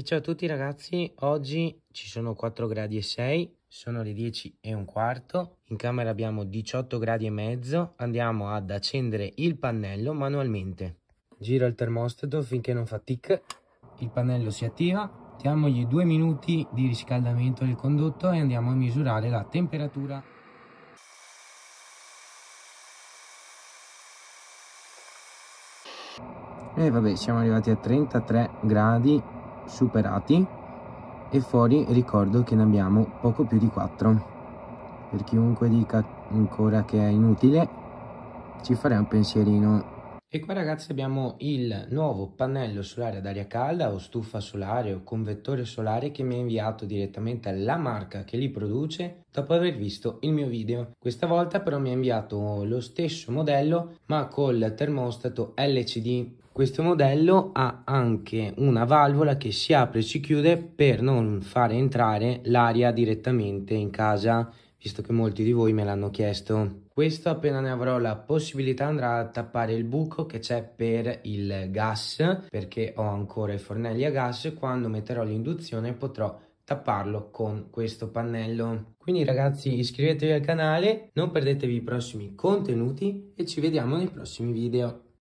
E ciao a tutti ragazzi, oggi ci sono 4 gradi e 6, sono le 10 e un quarto, in camera abbiamo 18 gradi e mezzo, andiamo ad accendere il pannello manualmente. Giro il termostato finché non fa tic, il pannello si attiva, diamogli 2 minuti di riscaldamento del condotto e andiamo a misurare la temperatura. E vabbè, siamo arrivati a 33 gradi superati e fuori ricordo che ne abbiamo poco più di 4 per chiunque dica ancora che è inutile ci farei un pensierino e qua ragazzi abbiamo il nuovo pannello solare ad aria calda o stufa solare o convettore solare che mi ha inviato direttamente la marca che li produce dopo aver visto il mio video. Questa volta però mi ha inviato lo stesso modello ma col termostato LCD. Questo modello ha anche una valvola che si apre e si chiude per non far entrare l'aria direttamente in casa visto che molti di voi me l'hanno chiesto. Questo appena ne avrò la possibilità andrà a tappare il buco che c'è per il gas perché ho ancora i fornelli a gas quando metterò l'induzione potrò tapparlo con questo pannello. Quindi ragazzi iscrivetevi al canale, non perdetevi i prossimi contenuti e ci vediamo nei prossimi video.